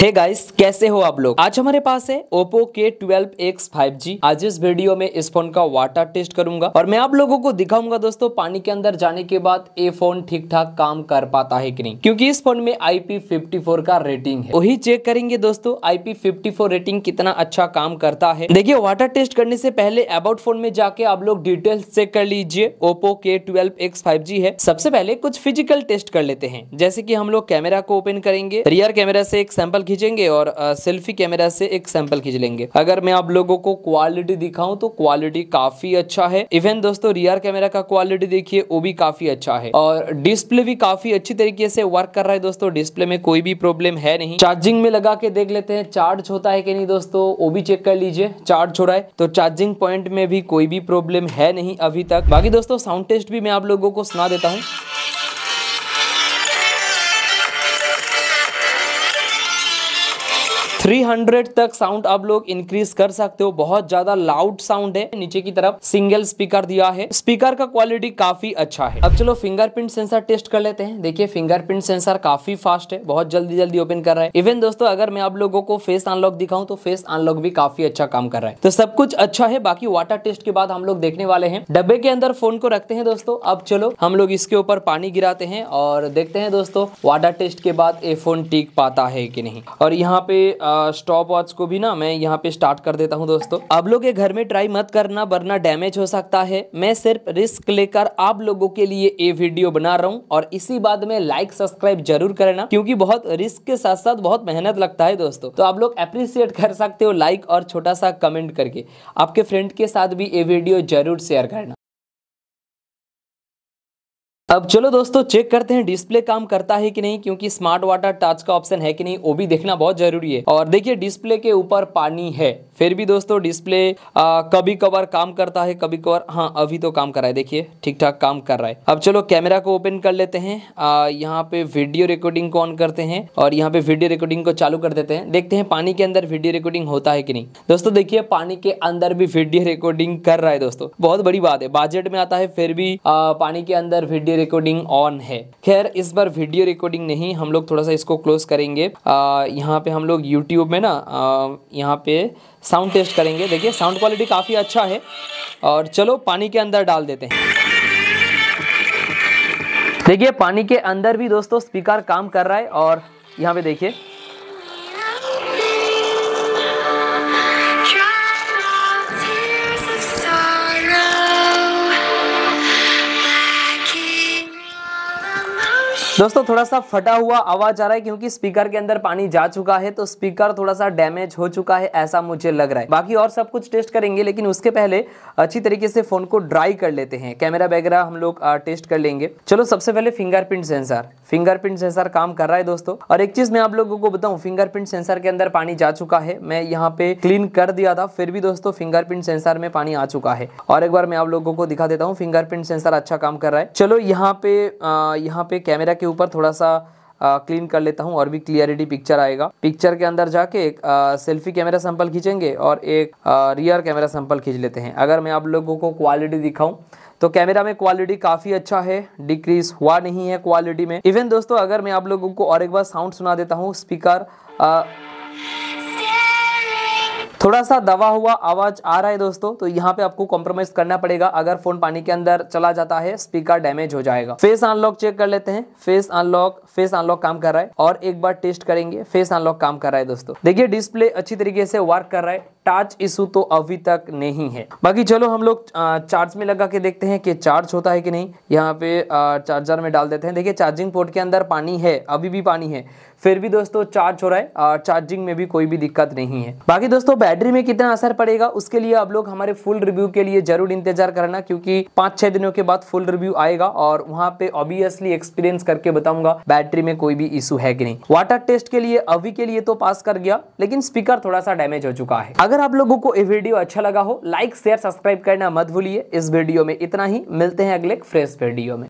hey guys कैसे हो आप लोग आज हमारे पास है ओप्पो के ट्वेल्व एक्स फाइव जी आज इस वीडियो में इस फोन का वाटर टेस्ट करूंगा और मैं आप लोगों को दिखाऊंगा दोस्तों पानी के अंदर जाने के बाद ये फोन ठीक ठाक काम कर पाता है कि नहीं क्योंकि इस फोन में पी फिफ्टी फोर का रेटिंग है वही चेक करेंगे दोस्तों आईपी फिफ्टी फोर रेटिंग कितना अच्छा काम करता है देखिये वाटर टेस्ट करने से पहले अबाउट फोन में जाके आप लोग डिटेल चेक कर लीजिए ओप्पो के ट्वेल्व एक्स फाइव जी है सबसे पहले कुछ फिजिकल टेस्ट कर लेते हैं जैसे की हम लोग कैमरा को ओपन करेंगे रियर तो कैमरा से एक सैंपल खींचेंगे और सेल्फी कैमरा से एक सैंपल खींच लेंगे अगर मैं आप लोगों को क्वालिटी दिखाऊं तो क्वालिटी काफी अच्छा है इवन दोस्तों रियर कैमरा का क्वालिटी देखिए वो भी काफी अच्छा है और डिस्प्ले भी काफी अच्छी तरीके से वर्क कर रहा है दोस्तों डिस्प्ले में कोई भी प्रॉब्लम है नहीं चार्जिंग में लगा के देख लेते हैं चार्ज होता है कि नहीं दोस्तों वो भी चेक कर लीजिए चार्ज हो रहा है तो चार्जिंग पॉइंट में भी कोई भी प्रॉब्लम है नहीं अभी तक बाकी दोस्तों साउंड टेस्ट भी मैं आप लोगों को सुना देता हूँ 300 तक साउंड आप लोग इंक्रीज कर सकते हो बहुत ज्यादा लाउड साउंड है नीचे की तरफ सिंगल स्पीकर दिया है स्पीकर का क्वालिटी काफी अच्छा है अब चलो फिंगरप्रिंट सेंसर टेस्ट कर लेते हैं देखिए फिंगरप्रिंट सेंसर काफी फास्ट है बहुत जल्दी जल्दी ओपन कर रहा है इवन दोस्तों अगर मैं आप लोगों को फेस अनलॉक दिखाऊं तो फेस अनलॉक भी काफी अच्छा काम कर रहा है तो सब कुछ अच्छा है बाकी वाटर टेस्ट के बाद हम लोग देखने वाले हैं डब्बे के अंदर फोन को रखते हैं दोस्तों अब चलो हम लोग इसके ऊपर पानी गिराते हैं और देखते हैं दोस्तों वाटर टेस्ट के बाद ये फोन टीक पाता है कि नहीं और यहाँ पे आ, स्टॉप वॉच को भी ना मैं यहाँ पे स्टार्ट कर देता हूँ दोस्तों आप लोग ये घर में ट्राई मत करना वरना डैमेज हो सकता है मैं सिर्फ रिस्क लेकर आप लोगों के लिए ये वीडियो बना रहा हूँ और इसी बात में लाइक सब्सक्राइब जरूर करना क्योंकि बहुत रिस्क के साथ साथ बहुत मेहनत लगता है दोस्तों तो आप लोग अप्रिसिएट कर सकते हो लाइक और छोटा सा कमेंट करके आपके फ्रेंड के साथ भी ये वीडियो जरूर शेयर करना अब चलो दोस्तों चेक करते हैं डिस्प्ले काम करता है कि नहीं क्योंकि स्मार्ट वाटर टच का ऑप्शन है कि नहीं वो भी देखना बहुत जरूरी है और देखिए डिस्प्ले के ऊपर पानी है फिर भी दोस्तों डिस्प्ले आ, कभी कभार काम करता है कभी कभार हाँ अभी तो काम कर रहा है देखिए ठीक ठाक काम कर रहा है अब चलो कैमरा को ओपन कर लेते हैं यहाँ पे वीडियो रिकॉर्डिंग को ऑन करते हैं और यहाँ पे वीडियो रिकॉर्डिंग को चालू कर देते हैं देखते हैं पानी के अंदर वीडियो रिकॉर्डिंग होता है कि नहीं दोस्तों देखिए पानी के अंदर भी वीडियो रिकॉर्डिंग कर रहा है दोस्तों बहुत बड़ी बात है बजट में आता है फिर भी आ, पानी के अंदर वीडियो रिकॉर्डिंग ऑन है खैर इस बार वीडियो रिकॉर्डिंग नहीं हम लोग थोड़ा सा इसको क्लोज करेंगे यहाँ पे हम लोग यूट्यूब में ना यहाँ पे साउंड टेस्ट करेंगे देखिए साउंड क्वालिटी काफ़ी अच्छा है और चलो पानी के अंदर डाल देते हैं देखिए पानी के अंदर भी दोस्तों स्पीकर काम कर रहा है और यहाँ पे देखिए दोस्तों थोड़ा सा फटा हुआ आवाज आ रहा है क्योंकि स्पीकर के अंदर पानी जा चुका है तो स्पीकर थोड़ा सा डैमेज हो चुका है ऐसा मुझे लग रहा है बाकी और सब कुछ टेस्ट करेंगे लेकिन उसके पहले अच्छी तरीके से फोन को ड्राई कर लेते हैं कैमरा वगैरह हम लोग टेस्ट कर लेंगे चलो सबसे पहले फिंगरप्रिंट सेंसर फिंगरप्रिंट सेंसर काम कर रहा है दोस्तों और एक चीज मैं आप लोगों को बताऊँ फिंगरप्रिंट सेंसर के अंदर पानी जा चुका है मैं यहाँ पे क्लीन कर दिया था फिर भी दोस्तों फिंगरप्रिंट सेंसर में पानी आ चुका है और एक बार मैं आप लोगों को दिखा देता हूँ फिंगरप्रिंट सेंसर अच्छा काम कर रहा है चलो यहाँ पे यहाँ पे कैमरा के ऊपर थोड़ा सा क्लीन कर लेता हूँ और भी क्लियरिटी पिक्चर आएगा पिक्चर के अंदर जाके एक सेल्फी कैमरा सैंपल खींचेंगे और एक रियर कैमरा सैंपल खींच लेते हैं अगर मैं आप लोगों को क्वालिटी दिखाऊँ तो कैमरा में क्वालिटी काफ़ी अच्छा है डिक्रीज हुआ नहीं है क्वालिटी में इवन दोस्तों अगर मैं आप लोगों को और एक बार साउंड सुना देता हूँ स्पीकर आ... थोड़ा सा दबा हुआ आवाज़ आ रहा है दोस्तों तो यहाँ पे आपको कॉम्प्रोमाइज़ करना पड़ेगा अगर फ़ोन पानी के अंदर चला जाता है स्पीकर डैमेज हो जाएगा फेस अनलॉक चेक कर लेते हैं फेस अनलॉक फेस अनलॉक काम कर रहा है और एक बार टेस्ट करेंगे फेस अनलॉक काम कर रहा है दोस्तों देखिए डिस्प्ले अच्छी तरीके से वर्क कर रहा है टाच इशू तो अभी तक नहीं है बाकी चलो हम लोग चार्ज में लगा के देखते हैं कि चार्ज होता है कि नहीं यहाँ पे चार्जर में डाल देते हैं देखिए चार्जिंग पोर्ट के अंदर पानी है अभी भी पानी है फिर भी दोस्तों चार्ज हो रहा है और चार्जिंग में भी कोई भी दिक्कत नहीं है बाकी दोस्तों बैटरी में कितना असर पड़ेगा उसके लिए आप लोग हमारे फुल रिव्यू के लिए जरूर इंतजार करना क्योंकि पांच छह दिनों के बाद फुल रिव्यू आएगा और वहां पे ऑब्वियसली एक्सपीरियंस करके बताऊंगा बैटरी में कोई भी इशू है कि नहीं वाटर टेस्ट के लिए अभी के लिए तो पास कर गया लेकिन स्पीकर थोड़ा सा डैमेज हो चुका है अगर अगर आप लोगों को ये वीडियो अच्छा लगा हो लाइक शेयर सब्सक्राइब करना मत भूलिए इस वीडियो में इतना ही मिलते हैं अगले फ्रेश वीडियो में